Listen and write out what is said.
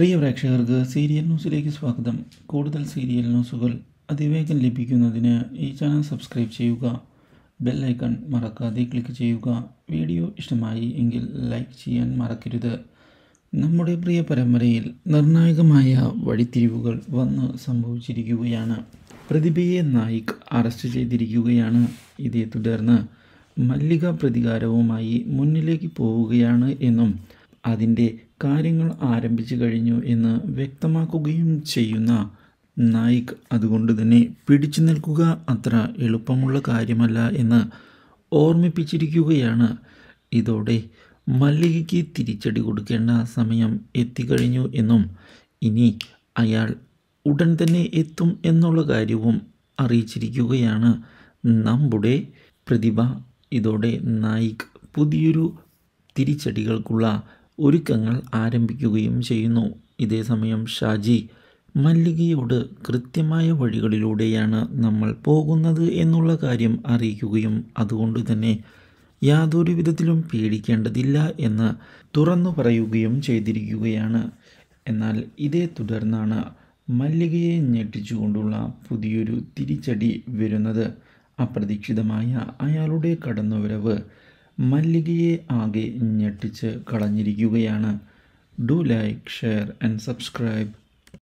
പ്രിയ പ്രേക്ഷകർക്ക് സീരിയൽ ന്യൂസിലേക്ക് സ്വാഗതം കൂടുതൽ സീരിയൽ ന്യൂസുകൾ അതിവേഗം ലഭിക്കുന്നതിന് ഈ ചാനൽ സബ്സ്ക്രൈബ് ചെയ്യുക ബെൽ ഐക്കൺ മറക്കാതെ ക്ലിക്ക് ചെയ്യുക വീഡിയോ ഇഷ്ടമായി എങ്കിൽ ലൈക്ക് ചെയ്യാൻ മറക്കരുത് നമ്മുടെ പ്രിയ പരമ്പരയിൽ നിർണായകമായ വഴിത്തിരിവുകൾ വന്ന് സംഭവിച്ചിരിക്കുകയാണ് പ്രതിഭയെ നായിക് അറസ്റ്റ് ചെയ്തിരിക്കുകയാണ് ഇതേ തുടർന്ന് മല്ലിക പ്രതികാരവുമായി മുന്നിലേക്ക് പോവുകയാണ് എന്നും അതിൻ്റെ കാര്യങ്ങൾ ആരംഭിച്ചു കഴിഞ്ഞു എന്ന് വ്യക്തമാക്കുകയും ചെയ്യുന്ന നായിക് അതുകൊണ്ട് തന്നെ പിടിച്ചു നിൽക്കുക അത്ര എളുപ്പമുള്ള കാര്യമല്ല എന്ന് ഓർമ്മിപ്പിച്ചിരിക്കുകയാണ് ഇതോടെ മല്ലികയ്ക്ക് തിരിച്ചടി കൊടുക്കേണ്ട സമയം എത്തിക്കഴിഞ്ഞു എന്നും ഇനി അയാൾ ഉടൻ തന്നെ എത്തും എന്നുള്ള കാര്യവും അറിയിച്ചിരിക്കുകയാണ് നമ്മുടെ പ്രതിഭ ഇതോടെ നായിക് പുതിയൊരു തിരിച്ചടികൾക്കുള്ള ഒരുക്കങ്ങൾ ആരംഭിക്കുകയും ചെയ്യുന്നു ഇതേസമയം ഷാജി മല്ലികയോട് കൃത്യമായ വഴികളിലൂടെയാണ് നമ്മൾ പോകുന്നത് എന്നുള്ള കാര്യം അറിയിക്കുകയും അതുകൊണ്ട് തന്നെ യാതൊരു വിധത്തിലും പേടിക്കേണ്ടതില്ല എന്ന് തുറന്നു പറയുകയും ചെയ്തിരിക്കുകയാണ് എന്നാൽ ഇതേ തുടർന്നാണ് മല്ലികയെ ഞെട്ടിച്ചുകൊണ്ടുള്ള പുതിയൊരു തിരിച്ചടി വരുന്നത് അപ്രതീക്ഷിതമായ അയാളുടെ കടന്നുവരവ് മല്ലികയെ ആകെ ഞെട്ടിച്ച് കളഞ്ഞിരിക്കുകയാണ് do like share and subscribe